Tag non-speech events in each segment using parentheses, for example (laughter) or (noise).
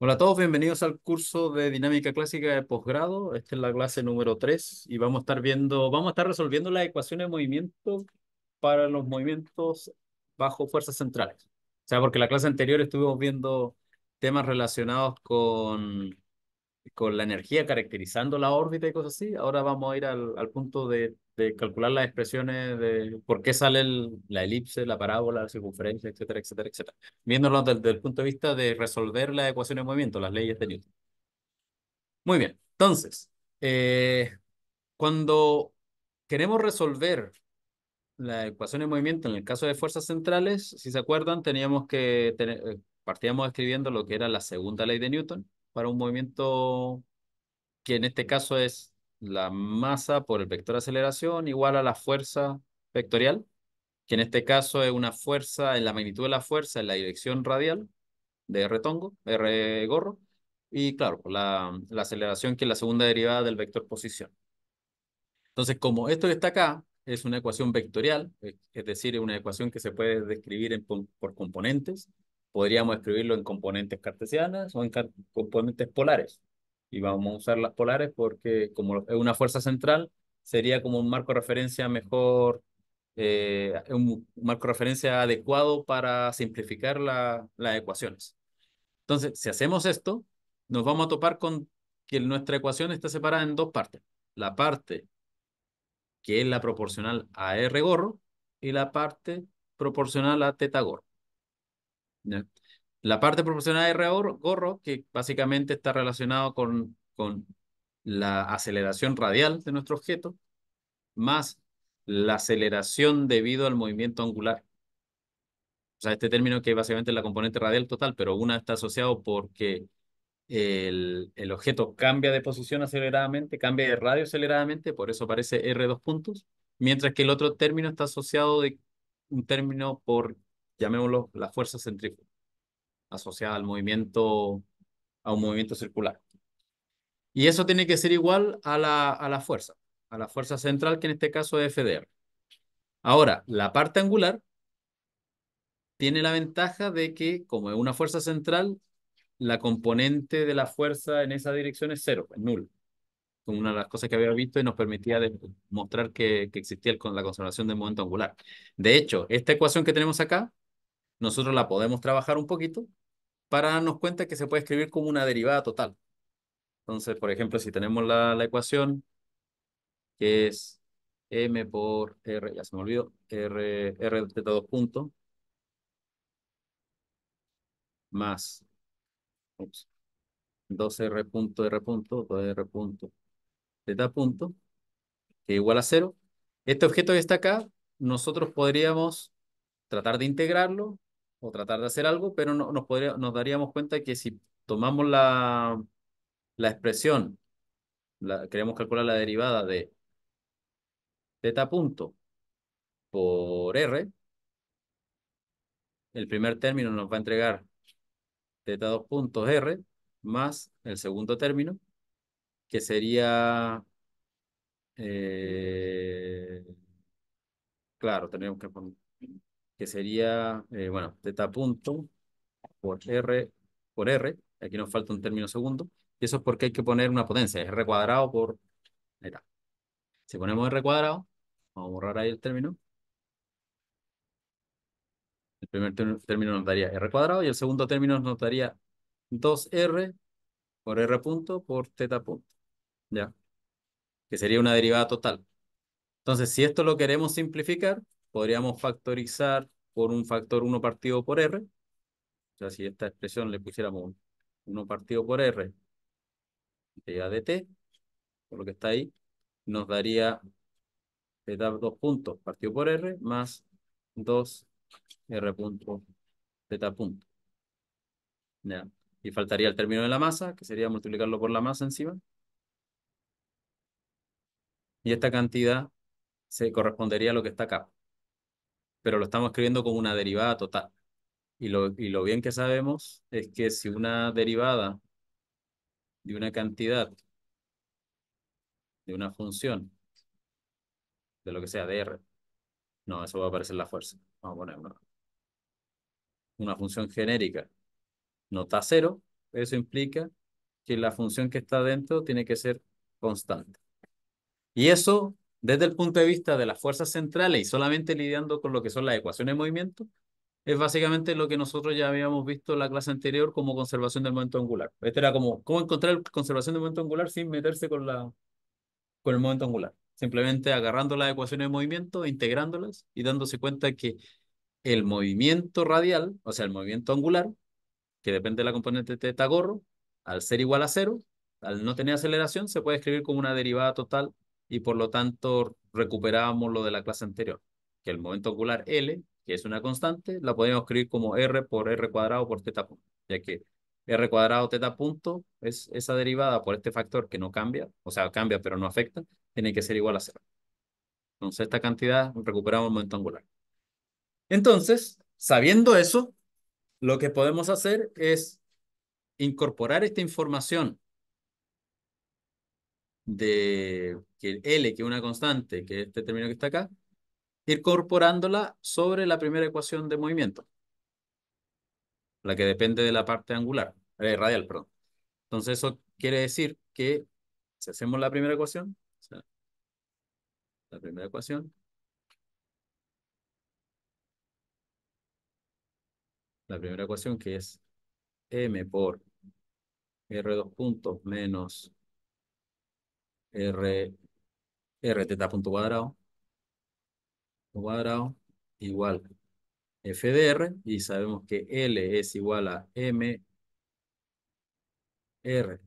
Hola a todos, bienvenidos al curso de dinámica clásica de posgrado. Esta es la clase número 3 y vamos a estar viendo, vamos a estar resolviendo las ecuaciones de movimiento para los movimientos bajo fuerzas centrales. O sea, porque la clase anterior estuvimos viendo temas relacionados con con la energía caracterizando la órbita y cosas así, ahora vamos a ir al, punto de, calcular las expresiones de por qué sale la elipse, la parábola, la circunferencia, etcétera, etcétera, etcétera. Viéndolo desde el punto de vista de resolver las ecuaciones de movimiento, las leyes de Newton. Muy bien, entonces, eh, cuando queremos resolver la ecuación de movimiento en el caso de fuerzas centrales, si se acuerdan, teníamos que tener, eh, partíamos escribiendo lo que era la segunda ley de Newton, para un movimiento que en este caso es la masa por el vector de aceleración igual a la fuerza vectorial, que en este caso es una fuerza en la magnitud de la fuerza en la dirección radial de R R gorro, y claro, la, la aceleración que es la segunda derivada del vector posición. Entonces, como esto que está acá es una ecuación vectorial, es decir, una ecuación que se puede describir por componentes, podríamos escribirlo en componentes cartesianas o en componentes polares. Y vamos a usar las polares porque como es una fuerza central, sería como un marco de referencia mejor, eh, un marco de referencia adecuado para simplificar las ecuaciones. Entonces, si hacemos esto, nos vamos a topar con que nuestra ecuación está separada en dos partes. La parte que es la proporcional a R gorro y la parte proporcional a teta gorro. La parte proporcional de r gorro, que básicamente está relacionado con, con la aceleración radial de nuestro objeto, más la aceleración debido al movimiento angular. O sea, este término que básicamente es la componente radial total, pero una está asociado porque el, objeto cambia de posición aceleradamente, cambia de radio aceleradamente, por eso aparece R dos puntos, mientras que el otro término está asociado de un término por llamémoslo la fuerza centrífuga, asociada al movimiento, a un movimiento circular. Y eso tiene que ser igual a la, a la fuerza, a la fuerza central, que en este caso es FDR. Ahora, la parte angular tiene la ventaja de que, como es una fuerza central, la componente de la fuerza en esa dirección es cero, es nulo. Como una de las cosas que había visto y nos permitía mostrar que, existía el, la conservación del momento angular. De hecho, esta ecuación que tenemos acá nosotros la podemos trabajar un poquito para darnos cuenta que se puede escribir como una derivada total. Entonces, por ejemplo, si tenemos la, ecuación, que es m por r, ya se me olvidó, r, r de 2 punto más 2r punto r punto, 2r punto, teta punto, que igual a cero. Este objeto que está acá, nosotros podríamos tratar de integrarlo o tratar de hacer algo, pero no, nos, daríamos cuenta que si tomamos la, la expresión, queremos calcular la derivada de teta punto por r, el primer término nos va a entregar teta dos puntos r más el segundo término, que sería, eh, claro, tenemos que poner que sería, eh, bueno, teta punto por R, por R, aquí nos falta un término segundo, y eso es porque hay que poner una potencia, es R cuadrado por eta. Si ponemos R cuadrado, vamos a borrar ahí el término, el primer término nos daría R cuadrado y el segundo término nos daría 2R por R punto por teta punto, ¿ya? Que sería una derivada total. Entonces, si esto lo queremos simplificar, podríamos factorizar por un factor 1 partido por R. O sea, si esta expresión le pusiéramos 1 partido por R de por lo que está ahí, nos daría teta 2 puntos partido por R más 2 R punto zeta punto. Y faltaría el término de la masa, que sería multiplicarlo por la masa encima. Y esta cantidad se correspondería a lo que está acá pero lo estamos escribiendo como una derivada total. Y lo, y lo bien que sabemos es que si una derivada de una cantidad, de una función, de lo que sea, de R. no, eso va a aparecer la fuerza. Vamos a poner una, una función genérica. No está cero, eso implica que la función que está dentro tiene que ser constante. Y eso desde el punto de vista de las fuerzas centrales y solamente lidiando con lo que son las ecuaciones de movimiento, es básicamente lo que nosotros ya habíamos visto en la clase anterior como conservación del momento angular. Este era como cómo encontrar conservación del momento angular sin meterse con, la, con el momento angular. Simplemente agarrando las ecuaciones de movimiento, integrándolas y dándose cuenta que el movimiento radial, o sea, el movimiento angular, que depende de la componente teta gorro, al ser igual a cero, al no tener aceleración, se puede escribir como una derivada total y por lo tanto recuperábamos lo de la clase anterior, que el momento angular L, que es una constante, la podemos escribir como R por R cuadrado por teta punto, ya que R cuadrado teta punto es esa derivada por este factor que no cambia, o sea, cambia pero no afecta, tiene que ser igual a cero. Entonces esta cantidad recuperamos el momento angular. Entonces, sabiendo eso, lo que podemos hacer es incorporar esta información de que L, que es una constante, que es este término que está acá, incorporándola sobre la primera ecuación de movimiento, la que depende de la parte angular, eh, radial, perdón. Entonces eso quiere decir que si hacemos la primera ecuación, la primera ecuación, la primera ecuación que es m por r dos puntos menos R, R teta punto cuadrado, cuadrado, igual f de R, y sabemos que L es igual a M R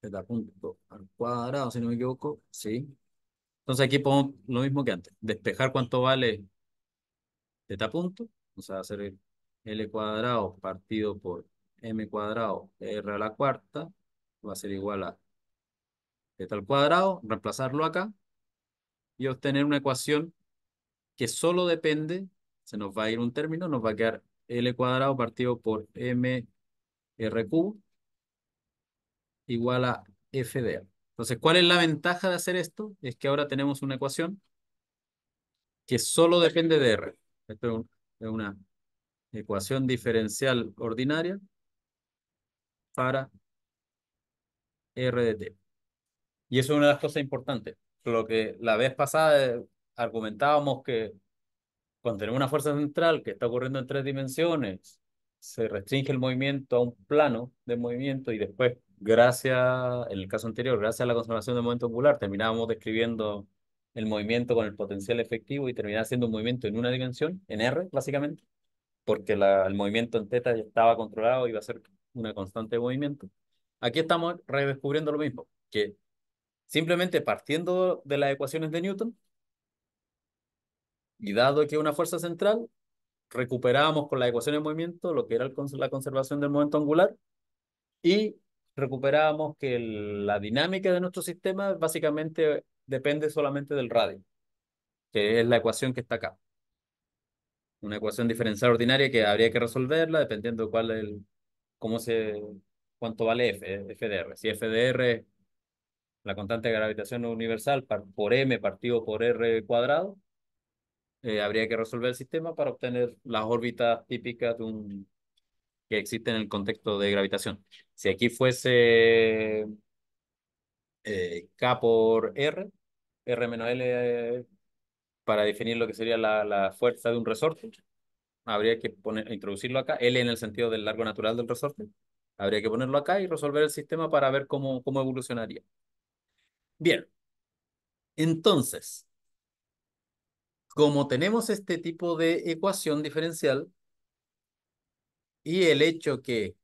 teta punto al cuadrado, si no me equivoco, sí. Entonces aquí pongo lo mismo que antes, despejar cuánto vale teta punto, o sea, hacer L cuadrado partido por M cuadrado R a la cuarta, va a ser igual a de al cuadrado, reemplazarlo acá y obtener una ecuación que solo depende, se nos va a ir un término, nos va a quedar L cuadrado partido por MRQ, igual a F de R, Entonces, ¿cuál es la ventaja de hacer esto? Es que ahora tenemos una ecuación que solo depende de R. Esto es, es una ecuación diferencial ordinaria para R de T. Y eso es una de las cosas importantes. Lo que la vez pasada eh, argumentábamos que cuando tenemos una fuerza central que está ocurriendo en tres dimensiones, se restringe el movimiento a un plano de movimiento y después, gracias, en el caso anterior, gracias a la conservación del momento angular, terminábamos describiendo el movimiento con el potencial efectivo y terminaba siendo un movimiento en una dimensión, en R, básicamente, porque la, el movimiento en teta ya estaba controlado, y iba a ser una constante de movimiento. Aquí estamos redescubriendo lo mismo, que Simplemente partiendo de las ecuaciones de Newton, y dado que es una fuerza central, recuperamos con la ecuación de movimiento lo que era la conservación del momento angular y recuperamos que la dinámica de nuestro sistema básicamente depende solamente del radio, que es la ecuación que está acá. Una ecuación diferencial ordinaria que habría que resolverla dependiendo de cuál el, cómo se, cuánto vale F, FDR. Si FDR la constante de gravitación universal por m partido por r cuadrado, eh, habría que resolver el sistema para obtener las órbitas típicas de un, que existen en el contexto de gravitación. Si aquí fuese eh, K por R, R menos L para definir lo que sería la, la, fuerza de un resorte, habría que poner, introducirlo acá, L en el sentido del largo natural del resorte, habría que ponerlo acá y resolver el sistema para ver cómo, cómo evolucionaría. Bien, entonces, como tenemos este tipo de ecuación diferencial y el hecho que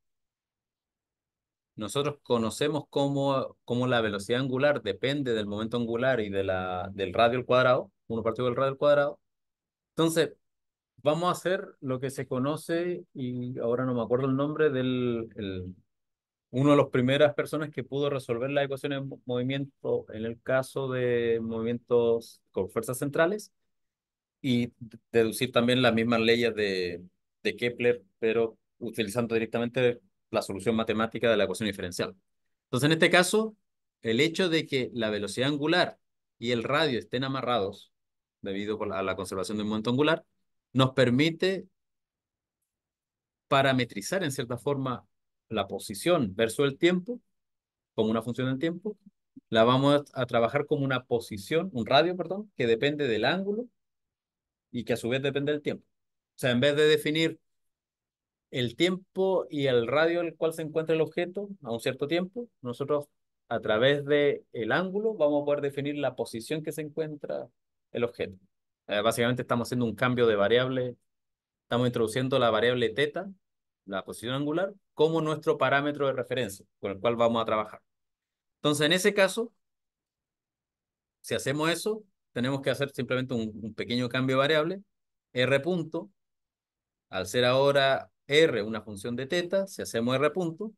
nosotros conocemos cómo, cómo la velocidad angular depende del momento angular y de la, del radio al cuadrado, uno partido del radio al cuadrado, entonces vamos a hacer lo que se conoce, y ahora no me acuerdo el nombre, del una de las primeras personas que pudo resolver la ecuación de movimiento en el caso de movimientos con fuerzas centrales y deducir también las mismas leyes de, de Kepler, pero utilizando directamente la solución matemática de la ecuación diferencial. Entonces, en este caso, el hecho de que la velocidad angular y el radio estén amarrados debido a la conservación del momento angular, nos permite parametrizar en cierta forma la posición versus el tiempo, como una función del tiempo, la vamos a trabajar como una posición, un radio, perdón, que depende del ángulo y que a su vez depende del tiempo. O sea, en vez de definir el tiempo y el radio al cual se encuentra el objeto a un cierto tiempo, nosotros a través del el ángulo vamos a poder definir la posición que se encuentra el objeto. Eh, básicamente estamos haciendo un cambio de variable, estamos introduciendo la variable teta la posición angular, como nuestro parámetro de referencia con el cual vamos a trabajar. Entonces, en ese caso, si hacemos eso, tenemos que hacer simplemente un, pequeño cambio variable, r punto, al ser ahora r una función de teta, si hacemos r punto,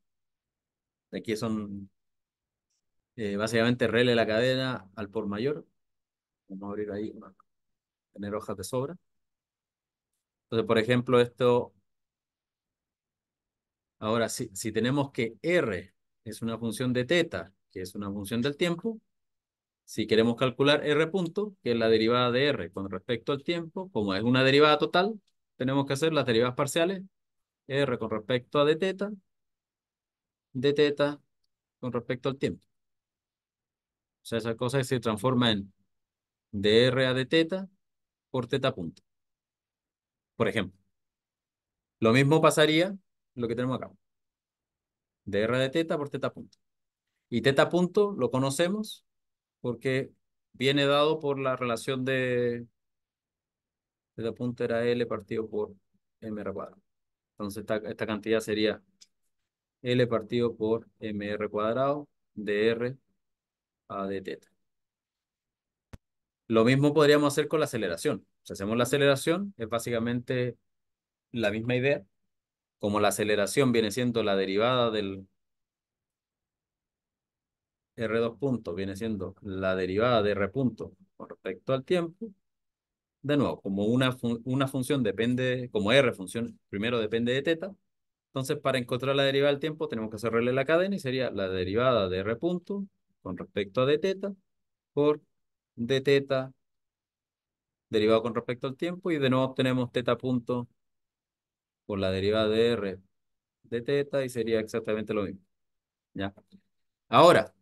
aquí son eh, básicamente básicamente rele la cadena al por mayor, vamos a abrir ahí, tener hojas de sobra. Entonces, por ejemplo, esto Ahora, si, tenemos que R es una función de teta, que es una función del tiempo, si queremos calcular R punto, que es la derivada de R con respecto al tiempo, como es una derivada total, tenemos que hacer las derivadas parciales, R con respecto a d teta, de teta con respecto al tiempo. O sea, esa cosa se transforma en dr a d teta por teta punto. Por ejemplo. Lo mismo pasaría lo que tenemos acá. dr de teta por teta punto. Y teta punto lo conocemos porque viene dado por la relación de teta punto era L partido por MR cuadrado. Entonces esta, esta cantidad sería L partido por m r cuadrado dr a de teta. Lo mismo podríamos hacer con la aceleración. Si hacemos la aceleración, es básicamente la misma idea, como la aceleración viene siendo la derivada del R2 punto, viene siendo la derivada de R punto con respecto al tiempo, de nuevo, como una, una función depende, como R función primero depende de teta, entonces para encontrar la derivada del tiempo tenemos que cerrarle la cadena y sería la derivada de R punto con respecto a d teta por d teta derivado con respecto al tiempo y de nuevo obtenemos teta punto por la derivada de R de teta y sería exactamente lo mismo. ¿Ya? Ahora,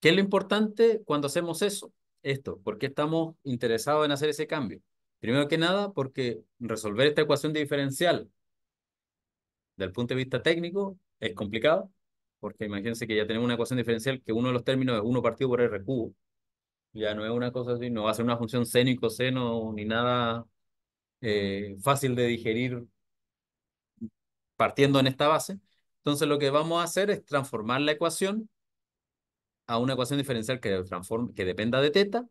¿qué es lo importante cuando hacemos eso? Esto, ¿por qué estamos interesados en hacer ese cambio? Primero que nada, porque resolver esta ecuación diferencial del punto de vista técnico es complicado, porque imagínense que ya tenemos una ecuación diferencial que uno de los términos es 1 partido por r cubo. Ya no es una cosa así, no va a ser una función seno y coseno ni nada eh, fácil de digerir partiendo en esta base. Entonces lo que vamos a hacer es transformar la ecuación a una ecuación diferencial que, transforme, que dependa de teta,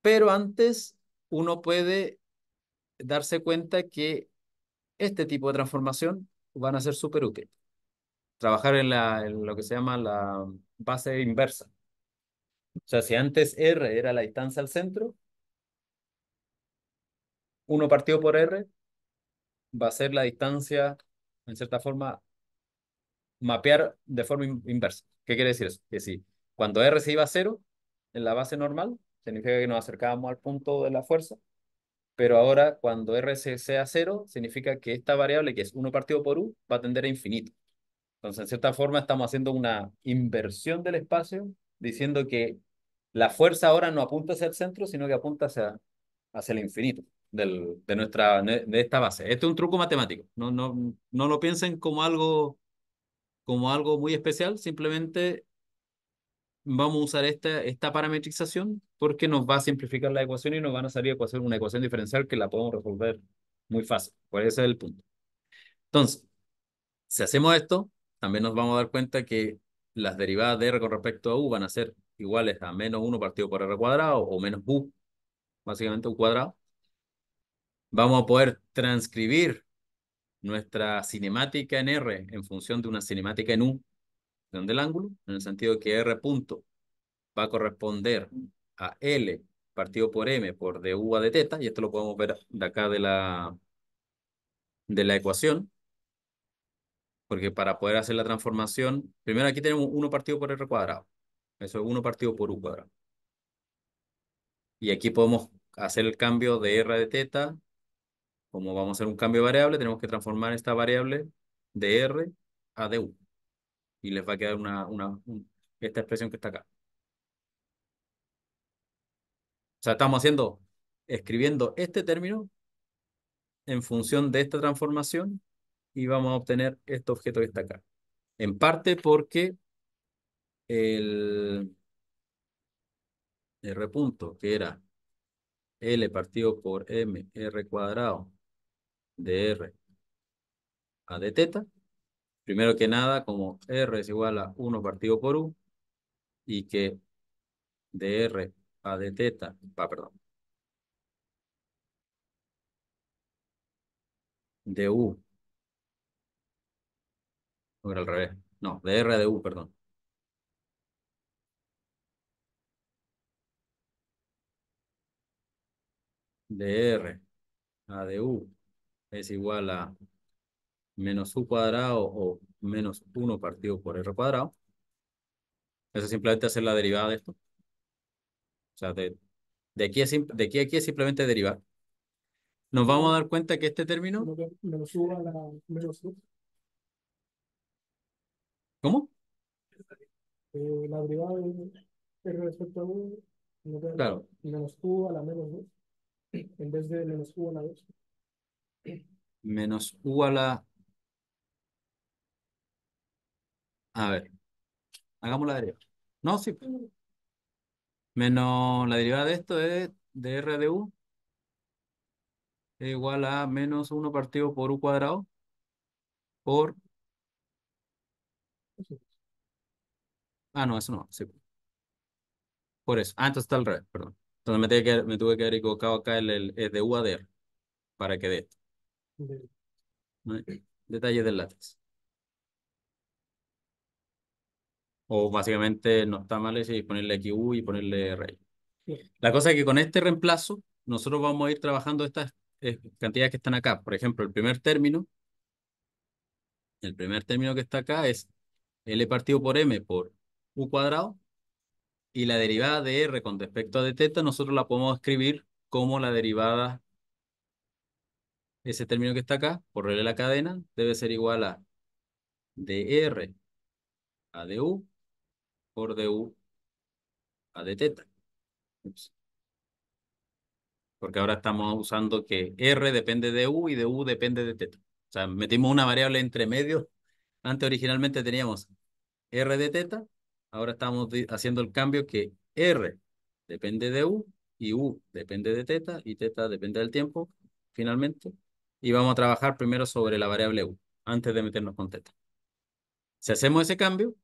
pero antes uno puede darse cuenta que este tipo de transformación van a ser súper útiles. Trabajar en, la, lo que se llama la base inversa. O sea, si antes R era la distancia al centro, uno partido por R va a ser la distancia en cierta forma, mapear de forma inversa. ¿Qué quiere decir eso? Que si cuando R se iba a cero, en la base normal, significa que nos acercábamos al punto de la fuerza, pero ahora cuando R sea cero, significa que esta variable, que es 1 partido por U, va a tender a infinito. Entonces, en cierta forma, estamos haciendo una inversión del espacio, diciendo que la fuerza ahora no apunta hacia el centro, sino que apunta hacia, hacia el infinito de, nuestra, de esta base. Este es un truco matemático. No, no, no lo piensen como algo, como algo muy especial. Simplemente vamos a usar esta, esta parametrización porque nos va a simplificar la ecuación y nos van a salir hacer una ecuación diferencial que la podemos resolver muy fácil. Por ese es el punto. Entonces, si hacemos esto, también nos vamos a dar cuenta que las derivadas de r con respecto a u van a ser iguales a menos 1 partido por r cuadrado o menos u, básicamente u cuadrado. Vamos a poder transcribir nuestra cinemática en R en función de una cinemática en U, en del ángulo, en el sentido que R punto va a corresponder a L partido por M por de U a de teta, y esto lo podemos ver de acá de la, de la ecuación, porque para poder hacer la transformación, primero aquí tenemos 1 partido por R cuadrado, eso es 1 partido por U cuadrado. Y aquí podemos hacer el cambio de R de teta como vamos a hacer un cambio de variable, tenemos que transformar esta variable de R a DU. Y les va a quedar una, esta expresión que está acá. O sea, estamos haciendo, escribiendo este término en función de esta transformación y vamos a obtener este objeto que está acá. En parte porque el R punto, que era L partido por M, R cuadrado, Dr R a de teta. Primero que nada, como R es igual a 1 partido por U, y que de R a de teta, perdón, de U, al revés, no, de R a de U, perdón. Dr a de U es igual a menos u cuadrado o menos 1 partido por r cuadrado. Eso es simplemente hacer la derivada de esto. O sea, de, aquí, a, aquí es simplemente derivar. Nos vamos a dar cuenta que este término... Menos u a la menos u. ¿Cómo? Eh, la derivada de r respecto a u... Claro. Menos u a la menos 2. En vez de menos u a la 2 menos u a la... A ver, hagamos la derivada. No, sí. Pues. Menos la derivada de esto es de r de u es igual a menos 1 partido por u cuadrado por... Ah, no, eso no, sí. Pues. Por eso. Ah, entonces está al revés, perdón. Entonces me, tuve que, me tuve que haber equivocado acá el, el de u a de r para que dé esto. Detalles del látex. O básicamente no está mal ese ponerle u y ponerle rey. La cosa es que con este reemplazo nosotros vamos a ir trabajando estas eh, cantidades que están acá. Por ejemplo, el primer término, el primer término que está acá es L partido por M por U cuadrado y la derivada de R con respecto a de teta nosotros la podemos escribir como la derivada ese término que está acá, por regla de la cadena, debe ser igual a dr a du por du a de teta. Porque ahora estamos usando que r depende de u y de u depende de teta. O sea, metimos una variable entre medio. Antes originalmente teníamos r de teta, ahora estamos haciendo el cambio que r depende de u y u depende de teta y teta depende del tiempo. Finalmente, y vamos a trabajar primero sobre la variable u antes de meternos con teta. Si hacemos ese cambio,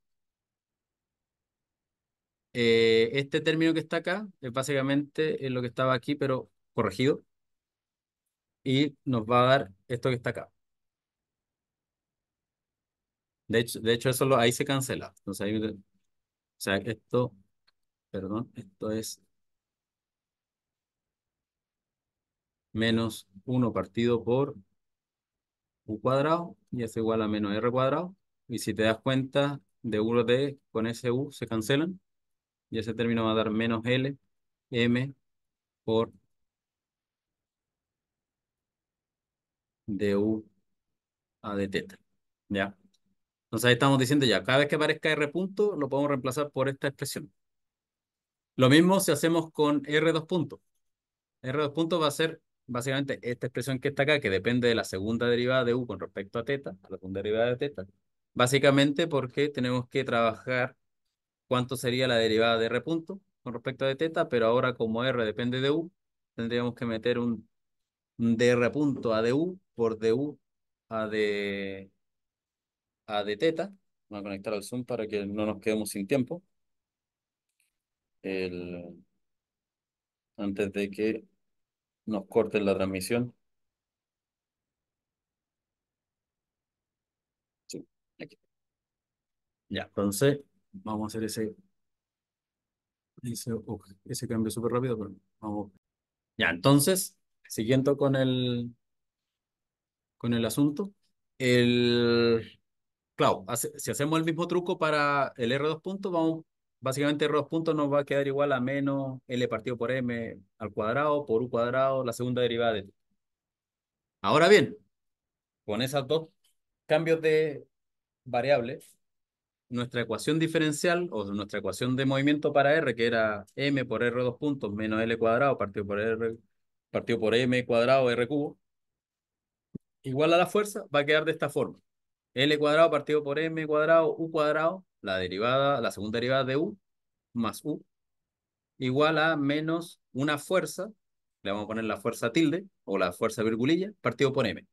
eh, este término que está acá es básicamente es lo que estaba aquí, pero corregido. Y nos va a dar esto que está acá. De hecho, eso ahí se cancela. Entonces ahí, o sea, esto, perdón, esto es menos 1 partido por u cuadrado y es igual a menos r cuadrado. Y si te das cuenta, de u de con ese u se cancelan y ese término va a dar menos l m por u a de teta. ¿Ya? Entonces ahí estamos diciendo ya, cada vez que aparezca r punto, lo podemos reemplazar por esta expresión. Lo mismo si hacemos con r dos puntos. R dos puntos va a ser básicamente esta expresión que está acá, que depende de la segunda derivada de u con respecto a teta, a la segunda derivada de teta, básicamente porque tenemos que trabajar cuánto sería la derivada de r punto con respecto a teta, pero ahora como r depende de u, tendríamos que meter un, dr punto a de u por du a de, a de teta. Voy a conectar al Zoom para que no nos quedemos sin tiempo. antes de que nos corten la transmisión. Sí, aquí. Ya, entonces vamos a hacer ese, ese, cambio súper rápido, pero vamos. Ya, entonces, siguiendo con el, con el asunto, el, claro, si hacemos el mismo truco para el R2 punto vamos básicamente R dos puntos nos va a quedar igual a menos L partido por M al cuadrado por U cuadrado, la segunda derivada de T. Ahora bien, con esos dos cambios de variables, nuestra ecuación diferencial o nuestra ecuación de movimiento para R, que era M por R dos puntos menos L cuadrado partido por R partido por M cuadrado R cubo, igual a la fuerza, va a quedar de esta forma. L cuadrado partido por M cuadrado, U cuadrado, la derivada, la segunda derivada de U más U, igual a menos una fuerza, le vamos a poner la fuerza tilde, o la fuerza virgulilla, partido por M.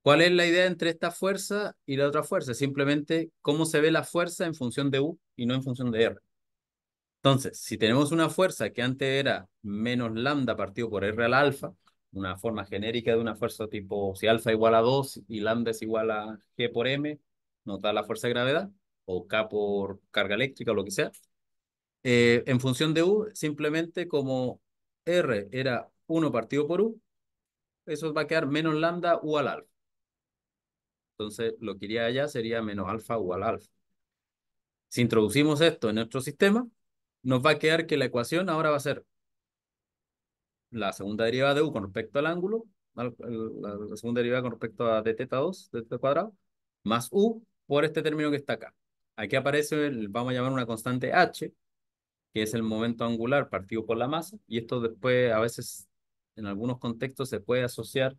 ¿Cuál es la idea entre esta fuerza y la otra fuerza? Simplemente cómo se ve la fuerza en función de U y no en función de R. Entonces, si tenemos una fuerza que antes era menos lambda partido por R al alfa, una forma genérica de una fuerza tipo si alfa igual a 2 y lambda es igual a g por m, nota la fuerza de gravedad, o k por carga eléctrica o lo que sea. Eh, en función de u, simplemente como r era 1 partido por u, eso va a quedar menos lambda u al alfa. Entonces lo que iría allá sería menos alfa u al alfa. Si introducimos esto en nuestro sistema, nos va a quedar que la ecuación ahora va a ser la segunda derivada de u con respecto al ángulo, la, segunda derivada con respecto a de teta 2, de teta cuadrado, más u por este término que está acá. Aquí aparece, vamos a llamar una constante h, que es el momento angular partido por la masa, y esto después a veces, en algunos contextos, se puede asociar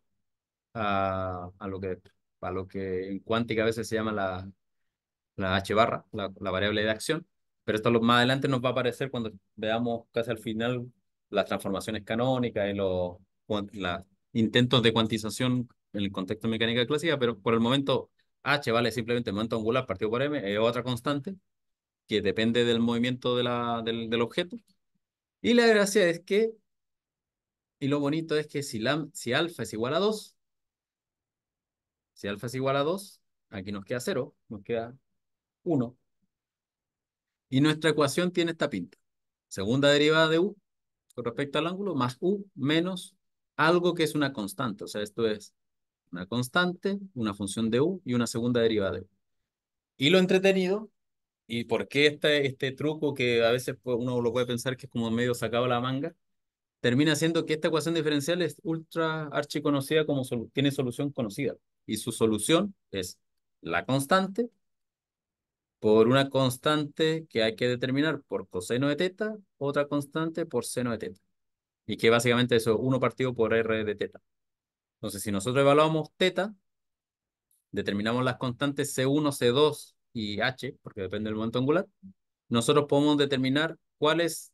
a, lo, que, a lo que en cuántica a veces se llama la, la h barra, la, la variable de acción, pero esto más adelante nos va a aparecer cuando veamos casi al final las transformaciones canónicas y los intentos de cuantización en el contexto de mecánica clásica, pero por el momento H vale simplemente momento angular partido por M, es otra constante que depende del movimiento de la, del, objeto. Y la gracia es que, y lo bonito es que si, si alfa es igual a 2, si alfa es igual a 2, aquí nos queda 0, nos queda 1. Y nuestra ecuación tiene esta pinta. Segunda derivada de U respecto al ángulo, más u menos algo que es una constante. O sea, esto es una constante, una función de u y una segunda derivada de u. Y lo entretenido, y por qué este, este truco que a veces uno lo puede pensar que es como medio sacado a la manga, termina siendo que esta ecuación diferencial es ultra archiconocida como tiene solución conocida. Y su solución es la constante por una constante que hay que determinar por coseno de teta, otra constante por seno de teta. Y que básicamente eso uno 1 partido por r de teta. Entonces, si nosotros evaluamos teta, determinamos las constantes C1, C2 y H, porque depende del momento angular, nosotros podemos determinar cuál es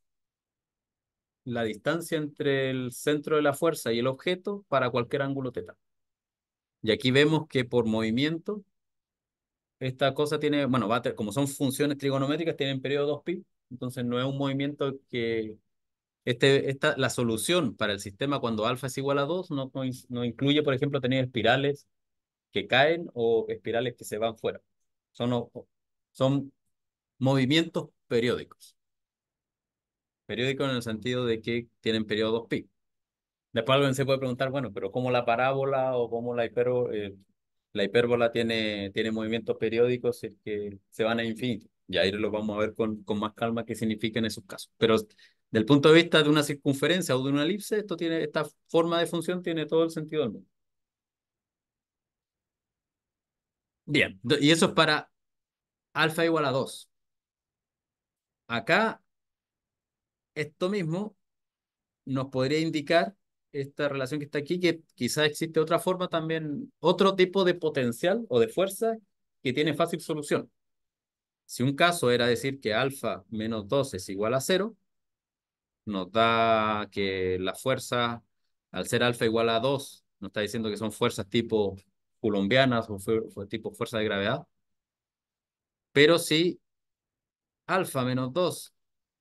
la distancia entre el centro de la fuerza y el objeto para cualquier ángulo teta. Y aquí vemos que por movimiento esta cosa tiene, bueno, como son funciones trigonométricas, tienen periodo 2pi, entonces no es un movimiento que... Este, esta, la solución para el sistema cuando alfa es igual a 2 no, no incluye, por ejemplo, tener espirales que caen o espirales que se van fuera. Son, son movimientos periódicos. Periódicos en el sentido de que tienen periodo 2 pi. Después alguien se puede preguntar, bueno, pero ¿cómo la parábola o cómo la hipero, eh, la hipérbola tiene, tiene movimientos periódicos que se van a infinito. Y ahí lo vamos a ver con, con más calma qué significa en esos casos. Pero del punto de vista de una circunferencia o de una elipse, esto tiene, esta forma de función tiene todo el sentido del mundo. Bien, y eso es para alfa igual a 2. Acá, esto mismo nos podría indicar esta relación que está aquí, que quizás existe otra forma también, otro tipo de potencial o de fuerza que tiene fácil solución. Si un caso era decir que alfa menos 2 es igual a 0, nos da que la fuerza, al ser alfa igual a 2, nos está diciendo que son fuerzas tipo colombianas o, tipo fuerza de gravedad. Pero si alfa menos 2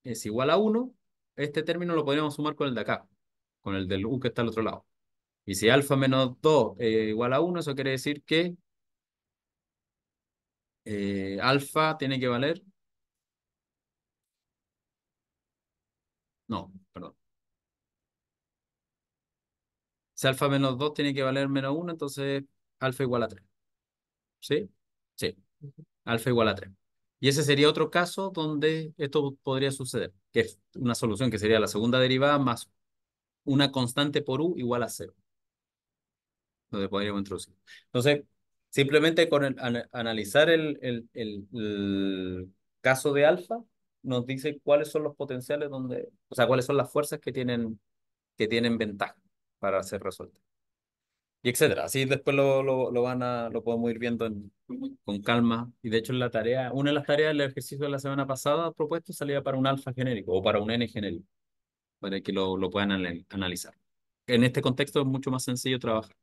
es igual a 1, este término lo podríamos sumar con el de acá con el del u que está al otro lado. Y si alfa menos 2 es igual a 1, eso quiere decir que eh, alfa tiene que valer... No, perdón. Si alfa menos 2 tiene que valer menos 1, entonces alfa igual a 3. ¿Sí? Sí. Alfa igual a 3. Y ese sería otro caso donde esto podría suceder, que es una solución que sería la segunda derivada más una constante por u igual a cero. Donde podríamos introducir. Entonces, simplemente con analizar el, el, caso de alfa, nos dice cuáles son los potenciales donde, o sea, cuáles son las fuerzas que tienen, que tienen ventaja para ser resueltas. Y etcétera. Así después lo, lo, van a, lo podemos ir viendo con calma. Y de hecho, la tarea, una de las tareas del ejercicio de la semana pasada propuesto salía para un alfa genérico o para un n genérico para que lo, puedan analizar. En este contexto es mucho más sencillo trabajar.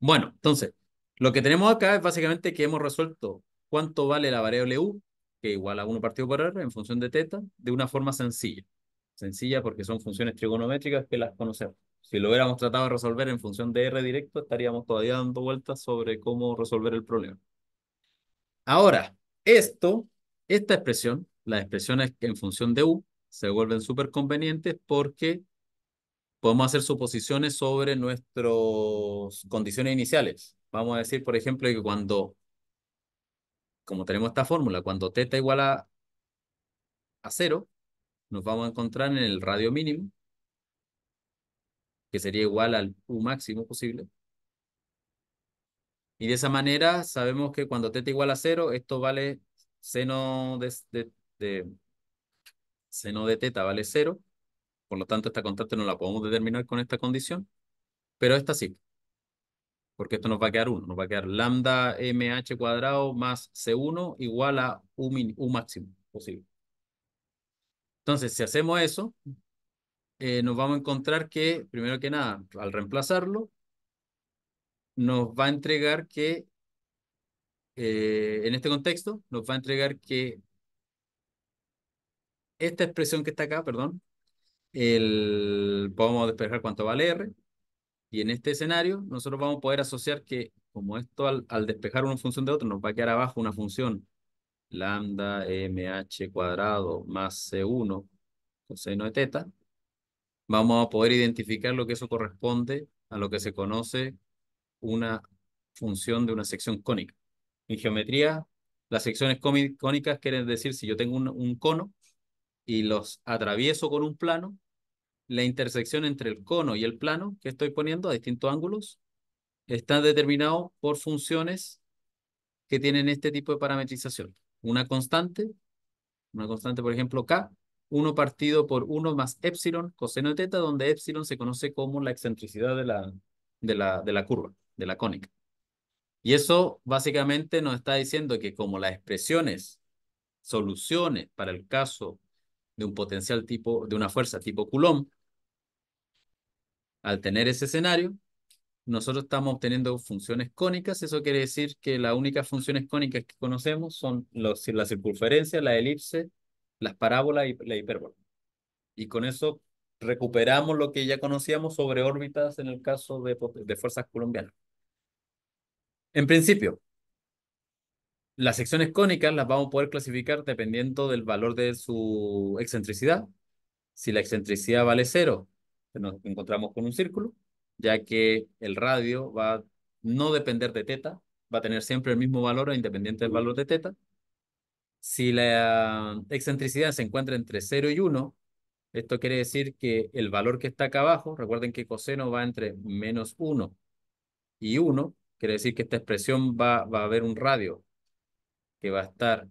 Bueno, entonces, lo que tenemos acá es básicamente que hemos resuelto cuánto vale la variable u, que igual a 1 partido por r en función de teta, de una forma sencilla. Sencilla porque son funciones trigonométricas que las conocemos. Si lo hubiéramos tratado de resolver en función de r directo, estaríamos todavía dando vueltas sobre cómo resolver el problema. Ahora, esto, esta expresión, las expresiones en función de u, se vuelven súper convenientes porque podemos hacer suposiciones sobre nuestras condiciones iniciales. Vamos a decir, por ejemplo, que cuando, como tenemos esta fórmula, cuando teta igual a, a cero, nos vamos a encontrar en el radio mínimo, que sería igual al U máximo posible. Y de esa manera sabemos que cuando teta igual a cero, esto vale seno de seno de teta vale 0, por lo tanto esta constante no la podemos determinar con esta condición, pero esta sí, porque esto nos va a quedar 1, nos va a quedar lambda mh cuadrado más c1 igual a u, min, máximo posible. Entonces, si hacemos eso, eh, nos vamos a encontrar que, primero que nada, al reemplazarlo, nos va a entregar que, eh, en este contexto, nos va a entregar que esta expresión que está acá, perdón, el, podemos despejar cuánto vale R, y en este escenario nosotros vamos a poder asociar que como esto al, despejar una función de otra nos va a quedar abajo una función lambda mh cuadrado más c1 coseno de teta, vamos a poder identificar lo que eso corresponde a lo que se conoce una función de una sección cónica. En geometría, las secciones cónicas quieren decir si yo tengo un cono, y los atravieso con un plano, la intersección entre el cono y el plano que estoy poniendo a distintos ángulos está determinado por funciones que tienen este tipo de parametrización. Una constante, una constante por ejemplo k, 1 partido por 1 más epsilon coseno de teta, donde epsilon se conoce como la excentricidad de la, de la, de la curva, de la cónica. Y eso básicamente nos está diciendo que como las expresiones, soluciones para el caso de un potencial tipo, de una fuerza tipo Coulomb, al tener ese escenario, nosotros estamos obteniendo funciones cónicas. Eso quiere decir que las únicas funciones cónicas que conocemos son los, la circunferencia, la elipse, las parábolas y la hipérbola. Y con eso recuperamos lo que ya conocíamos sobre órbitas en el caso de fuerzas colombianas. En principio, las secciones cónicas las vamos a poder clasificar dependiendo del valor de su excentricidad. Si la excentricidad vale cero, pues nos encontramos con un círculo, ya que el radio va a no depender de teta, va a tener siempre el mismo valor independiente del valor de teta. Si la excentricidad se encuentra entre 0 y 1, esto quiere decir que el valor que está acá abajo, recuerden que coseno va entre menos 1 y 1, quiere decir que esta expresión va, va a haber un radio, que va a estar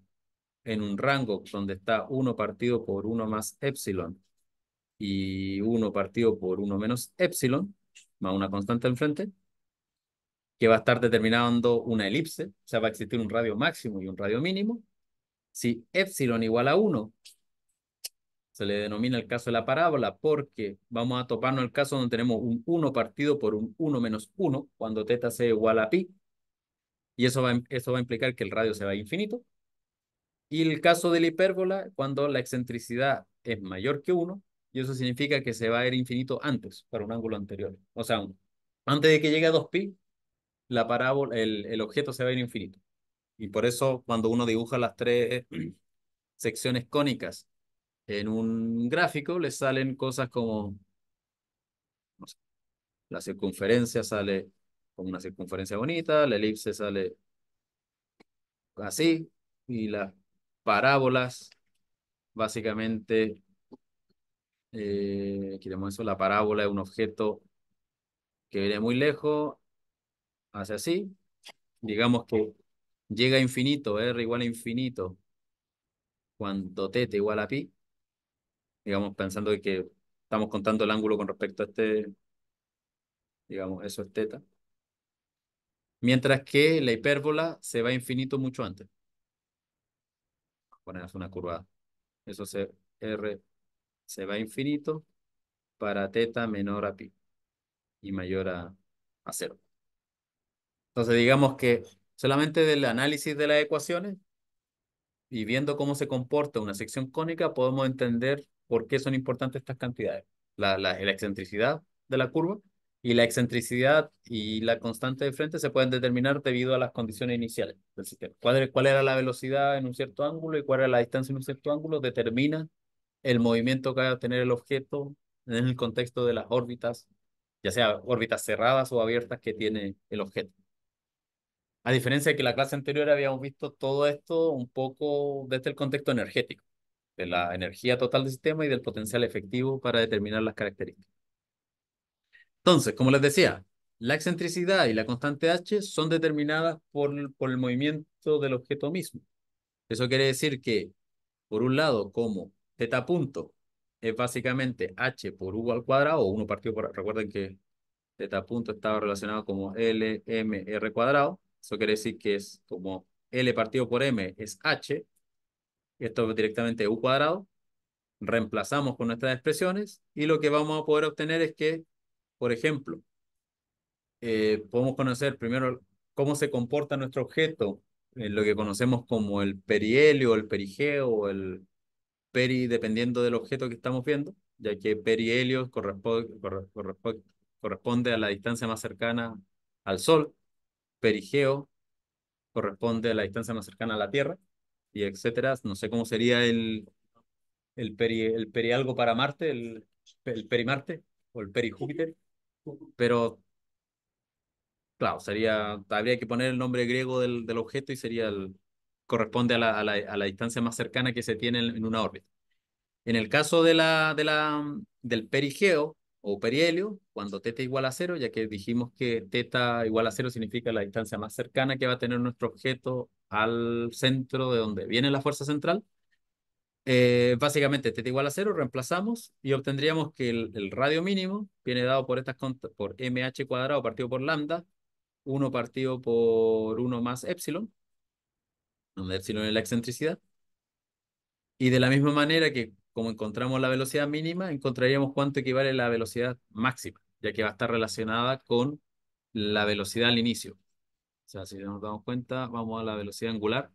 en un rango donde está 1 partido por 1 más epsilon y 1 partido por 1 menos epsilon, más una constante enfrente, que va a estar determinando una elipse, o sea, va a existir un radio máximo y un radio mínimo. Si epsilon igual a 1, se le denomina el caso de la parábola porque vamos a toparnos el caso donde tenemos un 1 partido por un 1 menos 1 cuando teta sea igual a pi. Y eso va, eso va a implicar que el radio se va a infinito. Y el caso de la hipérbola, cuando la excentricidad es mayor que 1, y eso significa que se va a ir infinito antes, para un ángulo anterior. O sea, antes de que llegue a 2pi, la parábola, el, el objeto se va a ir infinito. Y por eso cuando uno dibuja las tres (clears throat) secciones cónicas en un gráfico, le salen cosas como la circunferencia sale con una circunferencia bonita, la elipse sale así y las parábolas básicamente eh, eso, la parábola es un objeto que viene muy lejos, hace así, digamos que llega a infinito, R igual a infinito, cuando teta igual a pi, digamos pensando que estamos contando el ángulo con respecto a este, digamos, eso es teta. Mientras que la hipérbola se va a infinito mucho antes. Ponemos una curva. Eso se, R se va a infinito para teta menor a pi y mayor a, 0. cero. Entonces digamos que solamente del análisis de las ecuaciones y viendo cómo se comporta una sección cónica podemos entender por qué son importantes estas cantidades. la, la, la excentricidad de la curva y la excentricidad y la constante de frente se pueden determinar debido a las condiciones iniciales del sistema. ¿Cuál, era la velocidad en un cierto ángulo y cuál era la distancia en un cierto ángulo? Determina el movimiento que va a tener el objeto en el contexto de las órbitas, ya sea órbitas cerradas o abiertas que tiene el objeto. A diferencia de que la clase anterior habíamos visto todo esto un poco desde el contexto energético, de la energía total del sistema y del potencial efectivo para determinar las características. Entonces, como les decía, la excentricidad y la constante h son determinadas por, el movimiento del objeto mismo. Eso quiere decir que, por un lado, como teta punto es básicamente h por u al cuadrado, o uno partido por... Recuerden que teta punto estaba relacionado como L, M, R cuadrado. Eso quiere decir que es como L partido por M es H. Esto es directamente U cuadrado. Reemplazamos con nuestras expresiones y lo que vamos a poder obtener es que por ejemplo, eh, podemos conocer primero cómo se comporta nuestro objeto, en eh, lo que conocemos como el perihelio, el perigeo o el peri, dependiendo del objeto que estamos viendo, ya que perihelio corresponde, corresponde, corresponde a la distancia más cercana al Sol, perigeo corresponde a la distancia más cercana a la Tierra, y etcétera. No sé cómo sería el, el, el para Marte, el, perimarte o el perijúpiter pero claro, sería, habría que poner el nombre griego del, del objeto y sería el, corresponde a la, a, la, a la, distancia más cercana que se tiene en, una órbita. En el caso de la, de la, del perigeo o perihelio, cuando teta igual a cero, ya que dijimos que teta igual a cero significa la distancia más cercana que va a tener nuestro objeto al centro de donde viene la fuerza central, eh, básicamente, teta igual a cero, reemplazamos y obtendríamos que el, radio mínimo viene dado por, estas por mh cuadrado partido por lambda, 1 partido por 1 más epsilon, donde epsilon es la excentricidad. Y de la misma manera que como encontramos la velocidad mínima, encontraríamos cuánto equivale la velocidad máxima, ya que va a estar relacionada con la velocidad al inicio. O sea, si nos damos cuenta, vamos a la velocidad angular,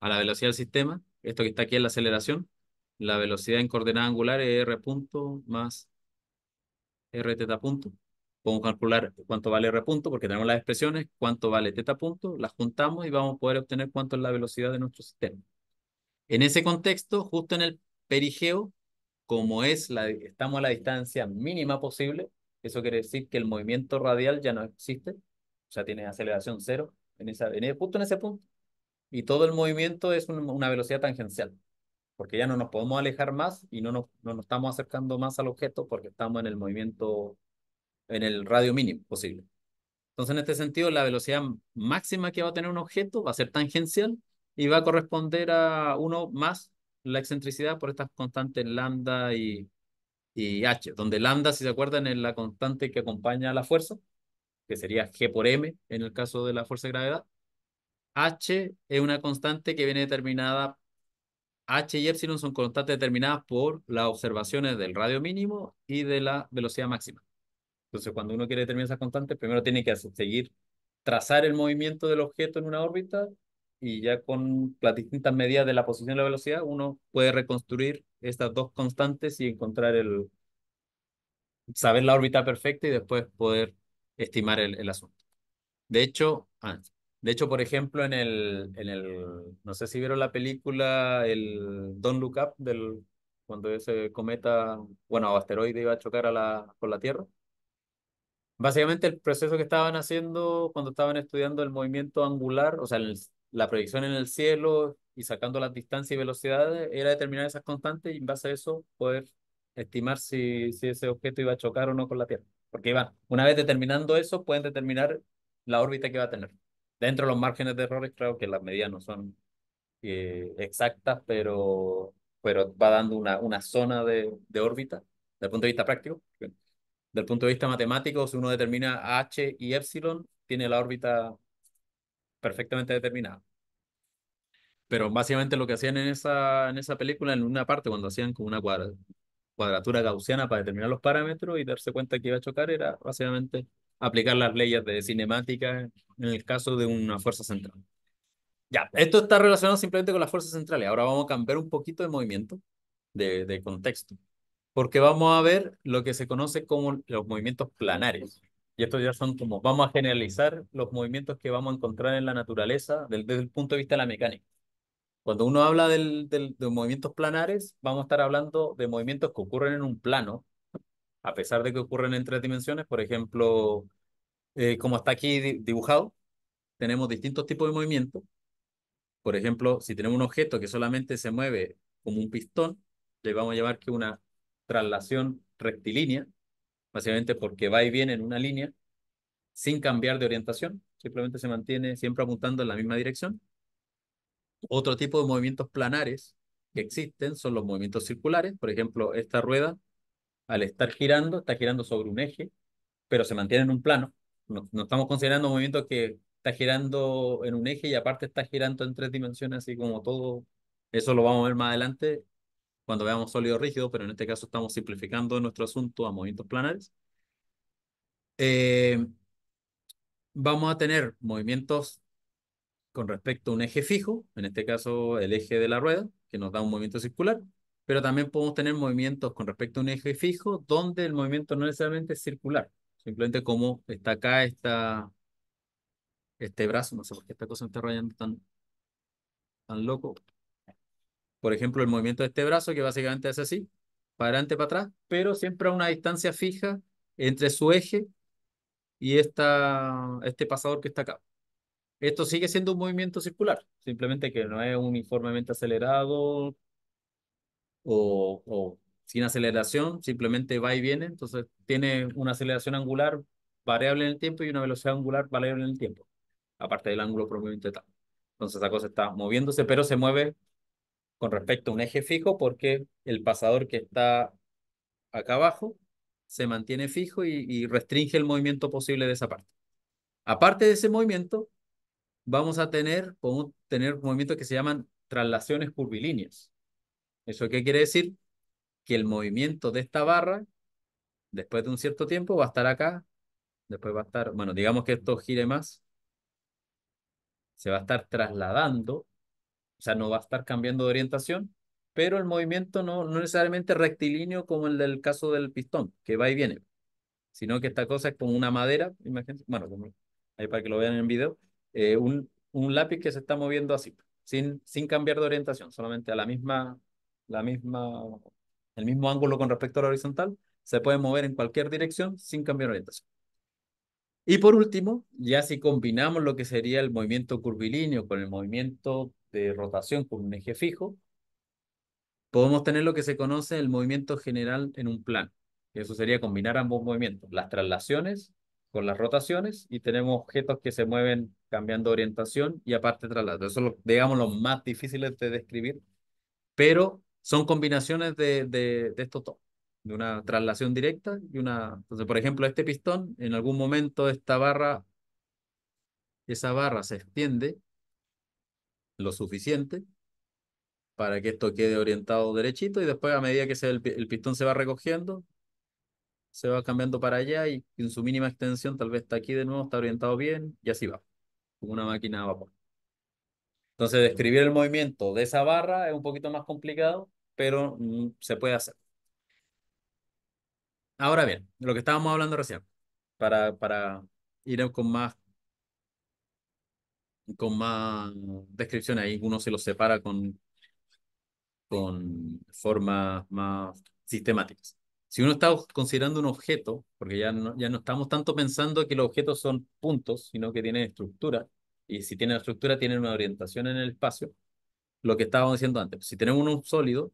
a la velocidad del sistema, esto que está aquí es la aceleración, la velocidad en coordenada angular es r punto más r teta punto. Podemos calcular cuánto vale r punto porque tenemos las expresiones, cuánto vale teta punto, las juntamos y vamos a poder obtener cuánto es la velocidad de nuestro sistema. En ese contexto, justo en el perigeo, como es la, estamos a la distancia mínima posible, eso quiere decir que el movimiento radial ya no existe, o sea, tiene aceleración cero, en esa, e, justo en ese punto, y todo el movimiento es una velocidad tangencial, porque ya no nos podemos alejar más y no nos, no estamos acercando más al objeto porque estamos en el movimiento, en el radio mínimo posible. Entonces, en este sentido, la velocidad máxima que va a tener un objeto va a ser tangencial y va a corresponder a uno más la excentricidad por estas constantes lambda y, y h, donde lambda, si se acuerdan, es la constante que acompaña a la fuerza, que sería g por m en el caso de la fuerza de gravedad, H es una constante que viene determinada, H y epsilon son constantes determinadas por las observaciones del radio mínimo y de la velocidad máxima. Entonces, cuando uno quiere determinar esas constantes, primero tiene que seguir, trazar el movimiento del objeto en una órbita y ya con las distintas medidas de la posición y la velocidad, uno puede reconstruir estas dos constantes y encontrar el, saber la órbita perfecta y después poder estimar el, asunto. De hecho, antes, ah, de hecho, por ejemplo, en el, en el, no sé si vieron la película, el Don't Look Up, del, cuando ese cometa, bueno, o asteroide iba a chocar con la Tierra. Básicamente el proceso que estaban haciendo cuando estaban estudiando el movimiento angular, o sea, la proyección en el cielo y sacando las distancias y velocidades, era determinar esas constantes y en base a eso poder estimar si, si ese objeto iba a chocar o no con la Tierra. Porque iba. una vez determinando eso, pueden determinar la órbita que va a tener dentro de los márgenes de errores, creo que las medidas no son eh, exactas, pero, pero va dando una, una zona de, órbita, desde el punto de vista práctico. del punto de vista matemático, si uno determina H y Epsilon, tiene la órbita perfectamente determinada. Pero básicamente lo que hacían en esa, en esa película, en una parte, cuando hacían como una cuadratura gaussiana para determinar los parámetros y darse cuenta que iba a chocar, era básicamente aplicar las leyes de cinemática en el caso de una fuerza central. Ya, esto está relacionado simplemente con las fuerzas centrales. Ahora vamos a cambiar un poquito de movimiento, de, contexto, porque vamos a ver lo que se conoce como los movimientos planares. Y estos ya son como, vamos a generalizar los movimientos que vamos a encontrar en la naturaleza desde el punto de vista de la mecánica. Cuando uno habla del, de movimientos planares, vamos a estar hablando de movimientos que ocurren en un plano a pesar de que ocurren en tres dimensiones, por ejemplo, eh, como está aquí dibujado, tenemos distintos tipos de movimiento. Por ejemplo, si tenemos un objeto que solamente se mueve como un pistón, le vamos a llamar que una traslación rectilínea, básicamente porque va y viene en una línea sin cambiar de orientación, simplemente se mantiene siempre apuntando en la misma dirección. Otro tipo de movimientos planares que existen son los movimientos circulares, por ejemplo, esta rueda al estar girando, está girando sobre un eje, pero se mantiene en un plano. No, estamos considerando un movimiento que está girando en un eje y aparte está girando en tres dimensiones, así como todo. Eso lo vamos a ver más adelante cuando veamos sólido rígido, pero en este caso estamos simplificando nuestro asunto a movimientos planares. Eh, vamos a tener movimientos con respecto a un eje fijo, en este caso el eje de la rueda, que nos da un movimiento circular, pero también podemos tener movimientos con respecto a un eje fijo donde el movimiento no necesariamente es circular, simplemente como está acá este brazo, no sé por qué esta cosa me está rayando tan, tan loco. Por ejemplo, el movimiento de este brazo que básicamente es así, para adelante, para atrás, pero siempre a una distancia fija entre su eje y esta, este pasador que está acá. Esto sigue siendo un movimiento circular, simplemente que no es uniformemente acelerado o, sin aceleración, simplemente va y viene, entonces tiene una aceleración angular variable en el tiempo y una velocidad angular variable en el tiempo, aparte del ángulo promedio tal. Entonces esa cosa está moviéndose, pero se mueve con respecto a un eje fijo porque el pasador que está acá abajo se mantiene fijo y, y restringe el movimiento posible de esa parte. Aparte de ese movimiento, vamos a tener, podemos tener movimientos que se llaman traslaciones curvilíneas. ¿Eso qué quiere decir? Que el movimiento de esta barra, después de un cierto tiempo, va a estar acá, después va a estar, bueno, digamos que esto gire más, se va a estar trasladando, o sea, no va a estar cambiando de orientación, pero el movimiento no, no necesariamente rectilíneo como el del caso del pistón, que va y viene, sino que esta cosa es como una madera, imagínense, bueno, ahí para que lo vean en el video, eh, un, un lápiz que se está moviendo así, sin, sin cambiar de orientación, solamente a la misma la misma, el mismo ángulo con respecto a la horizontal, se puede mover en cualquier dirección sin cambiar orientación. Y por último, ya si combinamos lo que sería el movimiento curvilíneo con el movimiento de rotación con un eje fijo, podemos tener lo que se conoce el movimiento general en un plano. Eso sería combinar ambos movimientos, las traslaciones con las rotaciones y tenemos objetos que se mueven cambiando orientación y aparte traslado. Eso es digamos, más difíciles de describir, pero son combinaciones de, de, estos dos, de una traslación directa y una... Entonces, por ejemplo, este pistón, en algún momento esta barra, esa barra se extiende lo suficiente para que esto quede orientado derechito y después a medida que el, el, pistón se va recogiendo, se va cambiando para allá y en su mínima extensión tal vez está aquí de nuevo, está orientado bien y así va, como una máquina a vapor. Entonces, describir el movimiento de esa barra es un poquito más complicado, pero mm, se puede hacer. Ahora bien, lo que estábamos hablando recién, para, para ir con más, con más descripción ahí, uno se lo separa con, con formas más sistemáticas. Si uno está considerando un objeto, porque ya no, ya no estamos tanto pensando que los objetos son puntos, sino que tienen estructura, y si una estructura, tiene una orientación en el espacio. Lo que estábamos diciendo antes, pues, si tenemos un sólido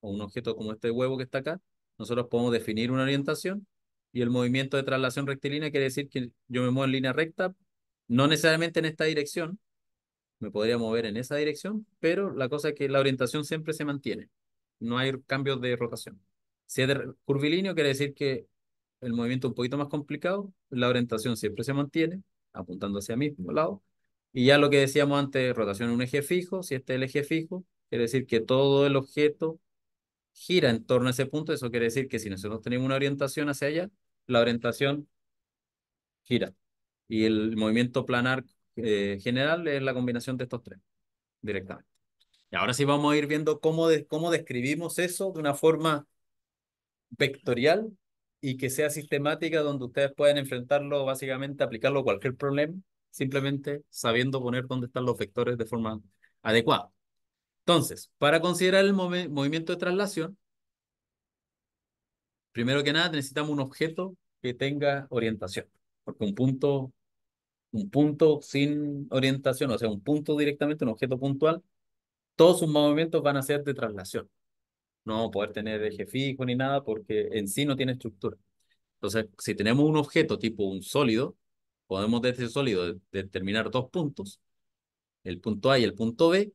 o un objeto como este huevo que está acá, nosotros podemos definir una orientación y el movimiento de traslación rectilínea quiere decir que yo me muevo en línea recta, no necesariamente en esta dirección, me podría mover en esa dirección, pero la cosa es que la orientación siempre se mantiene, no hay cambios de rotación. Si es de curvilíneo, quiere decir que el movimiento es un poquito más complicado, la orientación siempre se mantiene, apuntando hacia el mismo lado, y ya lo que decíamos antes, rotación en un eje fijo, si este es el eje fijo, quiere decir que todo el objeto gira en torno a ese punto, eso quiere decir que si nosotros tenemos una orientación hacia allá, la orientación gira. Y el movimiento planar eh, general es la combinación de estos tres, directamente. Y ahora sí vamos a ir viendo cómo, cómo describimos eso de una forma vectorial y que sea sistemática donde ustedes puedan enfrentarlo, básicamente aplicarlo a cualquier problema simplemente sabiendo poner dónde están los vectores de forma adecuada. Entonces, para considerar el movimiento de traslación, primero que nada necesitamos un objeto que tenga orientación, porque un punto, un punto sin orientación, o sea, un punto directamente, un objeto puntual, todos sus movimientos van a ser de traslación. No vamos a poder tener eje fijo ni nada porque en sí no tiene estructura. Entonces, si tenemos un objeto tipo un sólido, podemos desde ese sólido determinar dos puntos, el punto A y el punto B,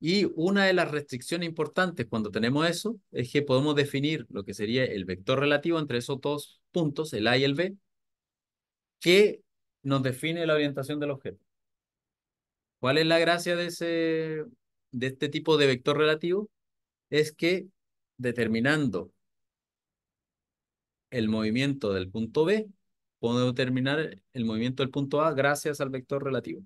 y una de las restricciones importantes cuando tenemos eso es que podemos definir lo que sería el vector relativo entre esos dos puntos, el A y el B, que nos define la orientación del objeto. ¿Cuál es la gracia de, ese, de este tipo de vector relativo? Es que determinando el movimiento del punto B, puedo determinar el movimiento del punto A gracias al vector relativo.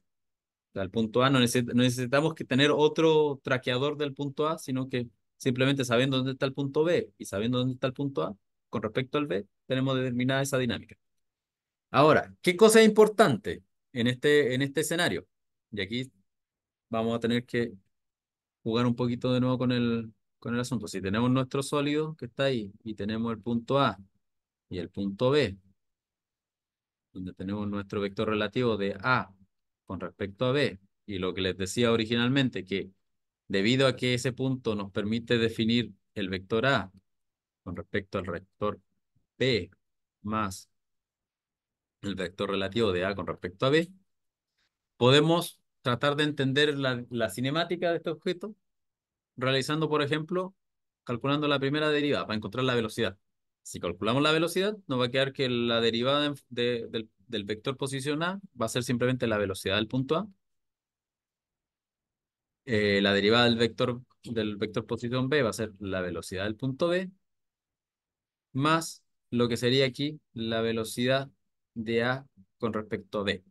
Al el punto A no, necesitamos que tener otro traqueador del punto A, sino que simplemente sabiendo dónde está el punto B y sabiendo dónde está el punto A, con respecto al B, tenemos determinada esa dinámica. Ahora, ¿qué cosa es importante en este, en este escenario? Y aquí vamos a tener que jugar un poquito de nuevo con el, con el asunto. Si tenemos nuestro sólido que está ahí y tenemos el punto A y el punto B, donde tenemos nuestro vector relativo de A con respecto a B, y lo que les decía originalmente, que debido a que ese punto nos permite definir el vector A con respecto al vector B más el vector relativo de A con respecto a B, podemos tratar de entender la, cinemática de este objeto realizando, por ejemplo, calculando la primera deriva para encontrar la velocidad. Si calculamos la velocidad, nos va a quedar que la derivada del, vector posición A va a ser simplemente la velocidad del punto A eh, la derivada del vector, del vector posición B va a ser la velocidad del punto B más lo que sería aquí la velocidad de A con respecto a B.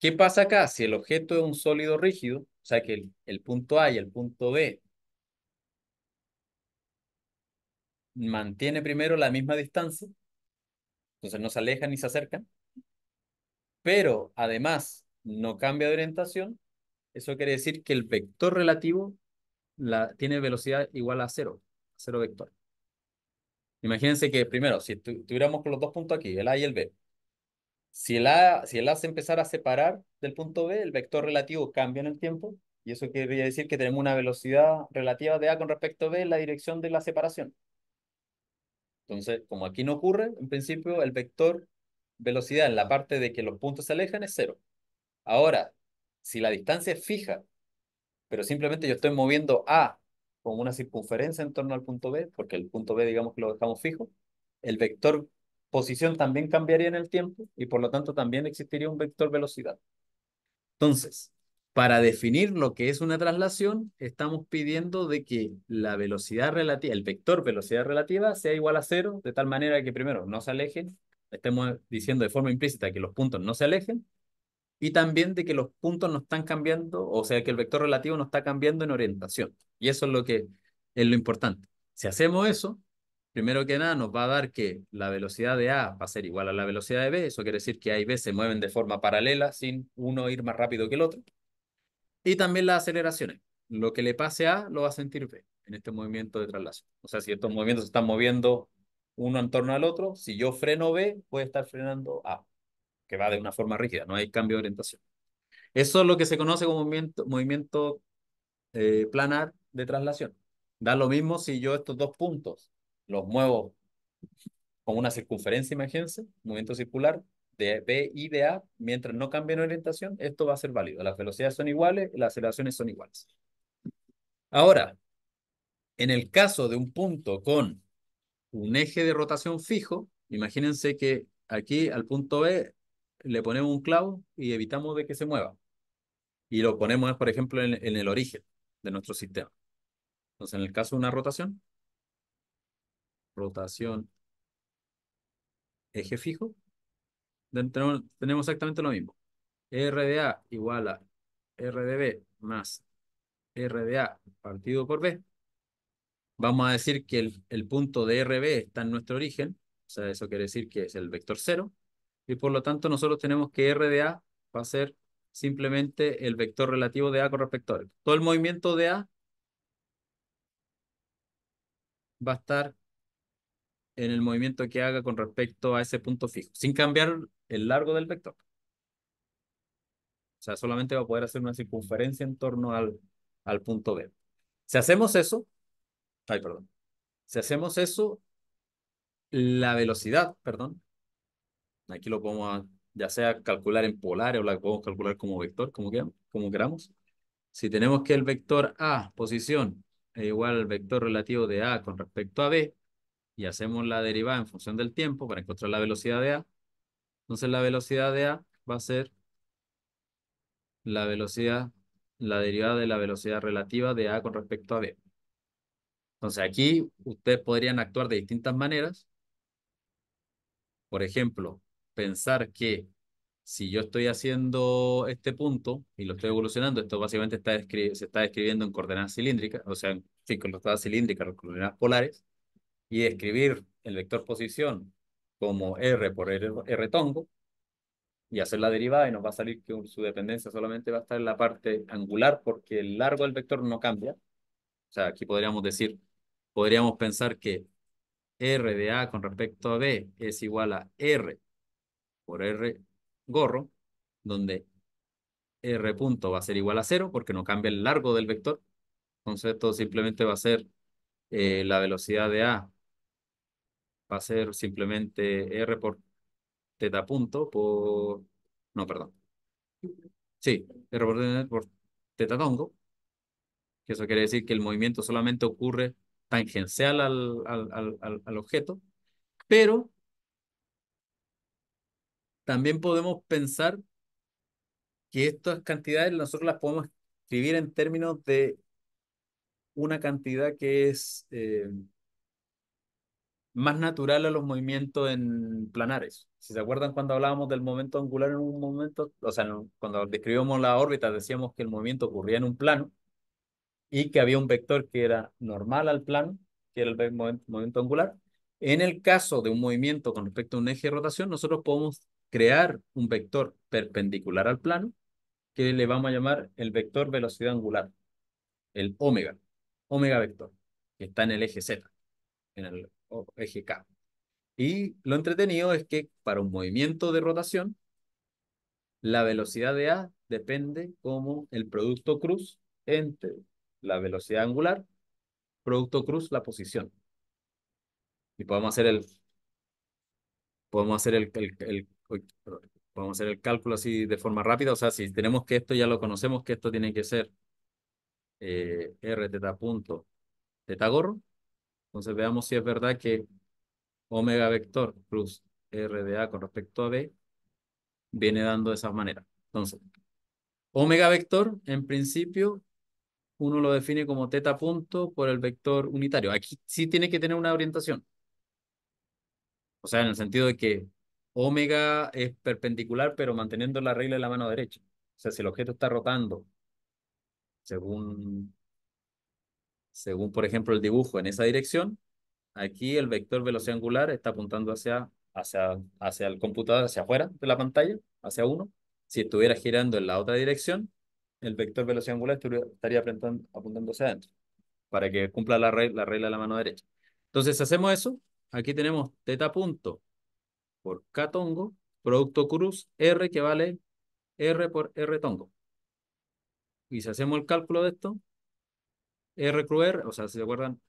¿Qué pasa acá? Si el objeto es un sólido rígido, o sea que el punto A y el punto B mantiene primero la misma distancia, entonces no se alejan ni se acercan, pero además no cambia de orientación, eso quiere decir que el vector relativo tiene velocidad igual a cero, cero vector. Imagínense que primero, si tuviéramos con los dos puntos aquí, el A y el B, si el, A, si se empezara a separar del punto B, el vector relativo cambia en el tiempo, y eso quiere decir que tenemos una velocidad relativa de A con respecto a B en la dirección de la separación. Entonces, como aquí no ocurre, en principio el vector velocidad en la parte de que los puntos se alejan es cero. Ahora, si la distancia es fija, pero simplemente yo estoy moviendo A como una circunferencia en torno al punto B, porque el punto B digamos que lo dejamos fijo, el vector posición también cambiaría en el tiempo y por lo tanto también existiría un vector velocidad. Entonces, para definir lo que es una traslación, estamos pidiendo de que la velocidad relativa, el vector velocidad relativa sea igual a cero, de tal manera que primero no se alejen, estemos diciendo de forma implícita que los puntos no se alejen, y también de que los puntos no están cambiando, o sea, que el vector relativo no está cambiando en orientación. Y eso es lo que es lo importante. Si hacemos eso, primero que nada nos va a dar que la velocidad de A va a ser igual a la velocidad de B, eso quiere decir que A y B se mueven de forma paralela sin uno ir más rápido que el otro. Y también las aceleraciones. Lo que le pase A lo va a sentir B en este movimiento de traslación. O sea, si estos movimientos se están moviendo uno en torno al otro, si yo freno B, voy a estar frenando A, que va de una forma rígida, no hay cambio de orientación. Eso es lo que se conoce como movimiento, movimiento eh, planar de traslación. Da lo mismo si yo estos dos puntos los muevo con una circunferencia, imagínense, movimiento circular, de B y de A, mientras no cambien orientación, esto va a ser válido. Las velocidades son iguales, las aceleraciones son iguales. Ahora, en el caso de un punto con un eje de rotación fijo, imagínense que aquí al punto B e le ponemos un clavo y evitamos de que se mueva. Y lo ponemos, por ejemplo, en, el origen de nuestro sistema. Entonces, en el caso de una rotación, rotación, eje fijo, tenemos, exactamente lo mismo. RDA igual a RDB más RDA partido por B. Vamos a decir que el, punto de RB está en nuestro origen, o sea, eso quiere decir que es el vector cero. y por lo tanto nosotros tenemos que RDA va a ser simplemente el vector relativo de A con respecto a R. Todo el movimiento de A va a estar en el movimiento que haga con respecto a ese punto fijo, sin cambiar el largo del vector. O sea, solamente va a poder hacer una circunferencia en torno al, al punto B. Si hacemos eso, ay, perdón. Si hacemos eso, la velocidad, perdón, aquí lo podemos ya sea calcular en polares o la podemos calcular como vector, como, como queramos. Si tenemos que el vector A, posición, es igual al vector relativo de A con respecto a B, y hacemos la derivada en función del tiempo para encontrar la velocidad de A, entonces la velocidad de A va a ser la velocidad, la derivada de la velocidad relativa de A con respecto a B. Entonces aquí ustedes podrían actuar de distintas maneras. Por ejemplo, pensar que si yo estoy haciendo este punto y lo estoy evolucionando, esto básicamente está se está describiendo en coordenadas cilíndricas, o sea, en coordenadas cilíndricas, coordenadas polares, y escribir el vector posición como R por R, y hacer la derivada y nos va a salir que su dependencia solamente va a estar en la parte angular porque el largo del vector no cambia. O sea, aquí podríamos decir, podríamos pensar que R de A con respecto a B es igual a R por R gorro, donde R punto va a ser igual a cero porque no cambia el largo del vector. Entonces esto simplemente va a ser eh, la velocidad de A va a ser simplemente R por teta punto por... No, perdón. Sí, R por teta, por Que eso quiere decir que el movimiento solamente ocurre tangencial al, objeto. Pero también podemos pensar que estas cantidades nosotros las podemos escribir en términos de una cantidad que es... Eh, más natural a los movimientos en planares. Si se acuerdan cuando hablábamos del momento angular en un momento, o sea, cuando describimos la órbita decíamos que el movimiento ocurría en un plano y que había un vector que era normal al plano, que era el movimiento angular. En el caso de un movimiento con respecto a un eje de rotación, nosotros podemos crear un vector perpendicular al plano que le vamos a llamar el vector velocidad angular, el omega, omega vector, que está en el eje Z, en el o Y lo entretenido es que para un movimiento de rotación, la velocidad de A depende como el producto cruz entre la velocidad angular, producto cruz la posición. Y podemos hacer el podemos hacer el, el, podemos hacer el cálculo así de forma rápida, o sea, si tenemos que esto ya lo conocemos, que esto tiene que ser eh, r punto teta gorro, entonces veamos si es verdad que omega vector plus R de A con respecto a B viene dando de esa manera. Entonces, omega vector, en principio, uno lo define como teta punto por el vector unitario. Aquí sí tiene que tener una orientación. O sea, en el sentido de que omega es perpendicular, pero manteniendo la regla de la mano derecha. O sea, si el objeto está rotando según según por ejemplo el dibujo en esa dirección, aquí el vector velocidad angular está apuntando hacia, hacia, hacia el computador, hacia afuera de la pantalla, hacia uno Si estuviera girando en la otra dirección, el vector velocidad angular estaría apuntando hacia adentro, para que cumpla la regla, la regla de la mano derecha. Entonces, hacemos eso, aquí tenemos teta punto por K tongo, producto cruz R que vale R por R tongo. Y si hacemos el cálculo de esto, R cruz R, o sea, si se acuerdan,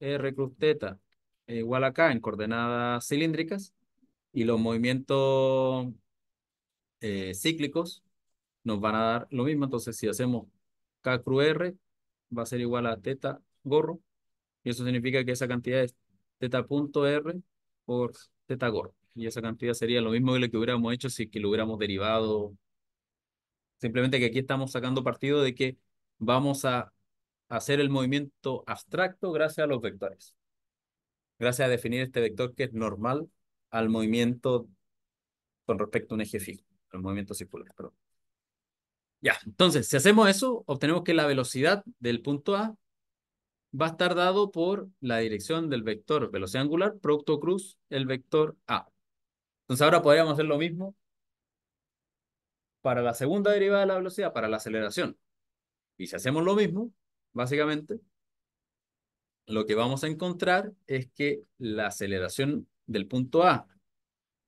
R cruz teta eh, igual a K en coordenadas cilíndricas y los movimientos eh, cíclicos nos van a dar lo mismo. Entonces, si hacemos K cruz R, va a ser igual a teta gorro y eso significa que esa cantidad es teta punto R por teta gorro. Y esa cantidad sería lo mismo que lo que hubiéramos hecho si lo hubiéramos derivado. Simplemente que aquí estamos sacando partido de que vamos a hacer el movimiento abstracto gracias a los vectores. Gracias a definir este vector que es normal al movimiento con respecto a un eje fijo, al movimiento circular, perdón. Ya, entonces, si hacemos eso, obtenemos que la velocidad del punto A va a estar dado por la dirección del vector velocidad angular, producto cruz, el vector A. Entonces ahora podríamos hacer lo mismo para la segunda derivada de la velocidad, para la aceleración. Y si hacemos lo mismo, básicamente, lo que vamos a encontrar es que la aceleración del punto A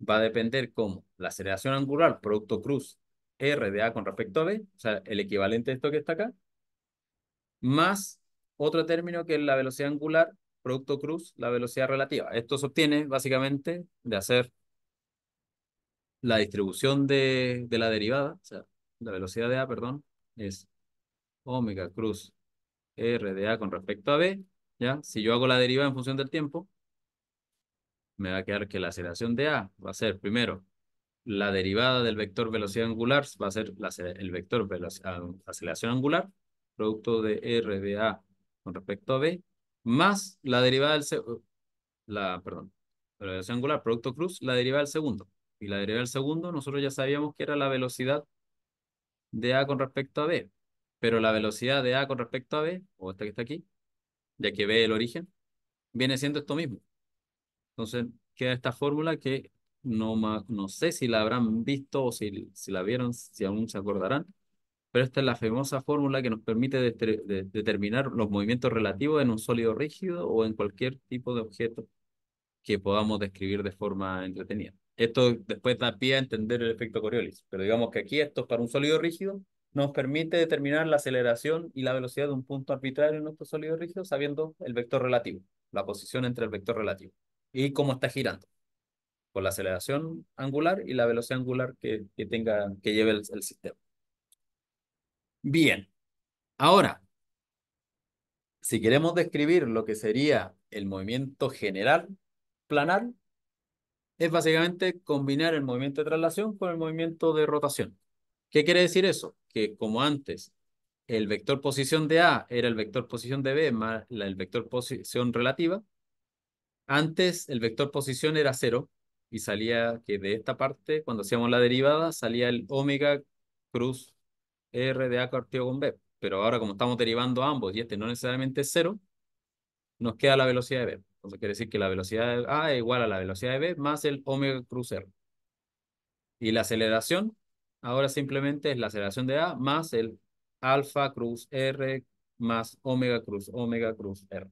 va a depender como la aceleración angular producto cruz R de A con respecto a B, o sea, el equivalente de esto que está acá, más otro término que es la velocidad angular producto cruz, la velocidad relativa. Esto se obtiene básicamente de hacer la distribución de, de la derivada, o sea, la velocidad de A, perdón, es omega cruz R de A con respecto a B, ¿ya? Si yo hago la derivada en función del tiempo, me va a quedar que la aceleración de A va a ser, primero, la derivada del vector velocidad angular va a ser el vector aceleración angular, producto de R de A con respecto a B, más la derivada del, la, perdón, la velocidad angular, producto cruz, la derivada del segundo. Y la derivada del segundo, nosotros ya sabíamos que era la velocidad de A con respecto a B pero la velocidad de A con respecto a B, o esta que está aquí, ya que B es el origen, viene siendo esto mismo. Entonces queda esta fórmula que no, no sé si la habrán visto o si, si la vieron, si aún se acordarán, pero esta es la famosa fórmula que nos permite determinar los movimientos relativos en un sólido rígido o en cualquier tipo de objeto que podamos describir de forma entretenida. Esto después da pie a entender el efecto Coriolis, pero digamos que aquí esto es para un sólido rígido nos permite determinar la aceleración y la velocidad de un punto arbitrario en nuestro sólido rígido sabiendo el vector relativo, la posición entre el vector relativo y cómo está girando, con la aceleración angular y la velocidad angular que, que que lleve el, el sistema. Bien, ahora, si queremos describir lo que sería el movimiento general planar, es básicamente combinar el movimiento de traslación con el movimiento de rotación. ¿Qué quiere decir eso? Que como antes, el vector posición de A era el vector posición de B más el vector posición relativa, antes el vector posición era cero y salía que de esta parte, cuando hacíamos la derivada, salía el omega cruz R de A partido con B. Pero ahora como estamos derivando ambos y este no necesariamente es cero, nos queda la velocidad de B. Entonces quiere decir que la velocidad de A es igual a la velocidad de B más el omega cruz R. Y la aceleración Ahora simplemente es la aceleración de A más el alfa cruz R más omega cruz omega cruz R.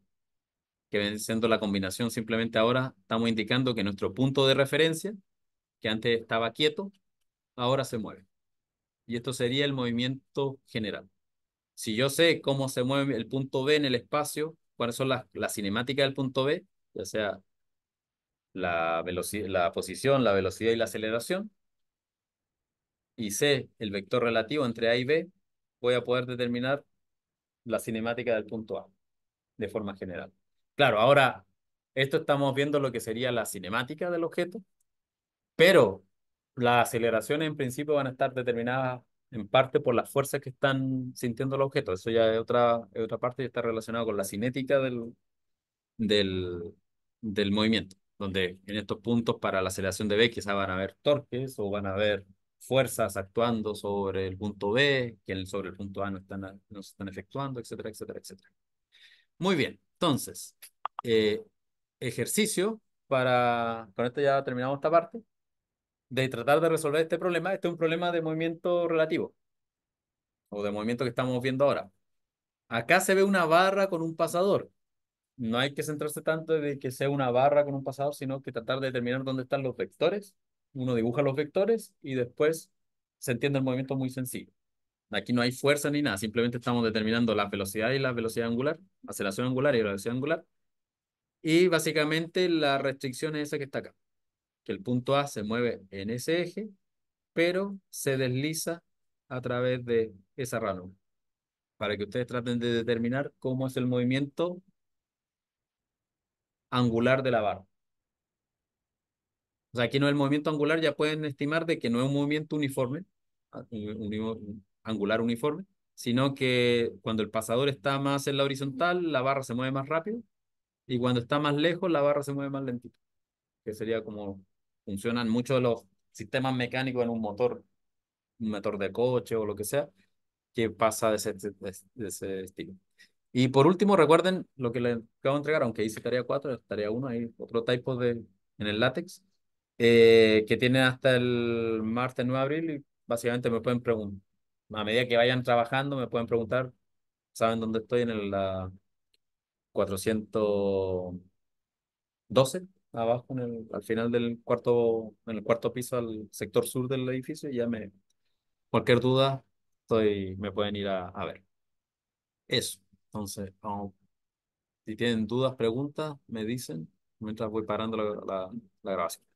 Que ven siendo la combinación, simplemente ahora estamos indicando que nuestro punto de referencia, que antes estaba quieto, ahora se mueve. Y esto sería el movimiento general. Si yo sé cómo se mueve el punto B en el espacio, cuáles son las, la cinemáticas del punto B, ya sea la, la posición, la velocidad y la aceleración, y C, el vector relativo entre A y B, voy a poder determinar la cinemática del punto A de forma general. Claro, ahora, esto estamos viendo lo que sería la cinemática del objeto, pero las aceleraciones en principio van a estar determinadas en parte por las fuerzas que están sintiendo el objeto. Eso ya es otra, otra parte y está relacionado con la cinética del, del movimiento, donde en estos puntos para la aceleración de B quizá van a haber torques o van a haber fuerzas actuando sobre el punto B, que sobre el punto A no, están, no se están efectuando, etcétera, etcétera, etcétera. Muy bien, entonces, eh, ejercicio para, con esto ya terminamos esta parte, de tratar de resolver este problema. Este es un problema de movimiento relativo, o de movimiento que estamos viendo ahora. Acá se ve una barra con un pasador. No hay que centrarse tanto de que sea una barra con un pasador, sino que tratar de determinar dónde están los vectores uno dibuja los vectores y después se entiende el movimiento muy sencillo. Aquí no hay fuerza ni nada, simplemente estamos determinando la velocidad y la velocidad angular, aceleración angular y velocidad angular. Y básicamente la restricción es esa que está acá, que el punto A se mueve en ese eje, pero se desliza a través de esa ranura, para que ustedes traten de determinar cómo es el movimiento angular de la barra. O sea, aquí no es el movimiento angular, ya pueden estimar de que no es un movimiento uniforme, ah, un, angular uniforme, sino que cuando el pasador está más en la horizontal, la barra se mueve más rápido y cuando está más lejos, la barra se mueve más lentito, que sería como funcionan muchos de los sistemas mecánicos en un motor, un motor de coche o lo que sea, que pasa de ese, de, ese estilo. Y por último, recuerden lo que les acabo de entregar, aunque hice tarea 4, tarea 1, hay otro tipo de, en el látex, eh, que tiene hasta el martes 9 de abril y básicamente me pueden preguntar, a medida que vayan trabajando me pueden preguntar, ¿saben dónde estoy? En el la 412, abajo, en el, al final del cuarto, en el cuarto piso, al sector sur del edificio y ya me, cualquier duda, estoy, me pueden ir a, ver. Eso, entonces, Si tienen dudas, preguntas, me dicen mientras voy parando la, la, la grabación.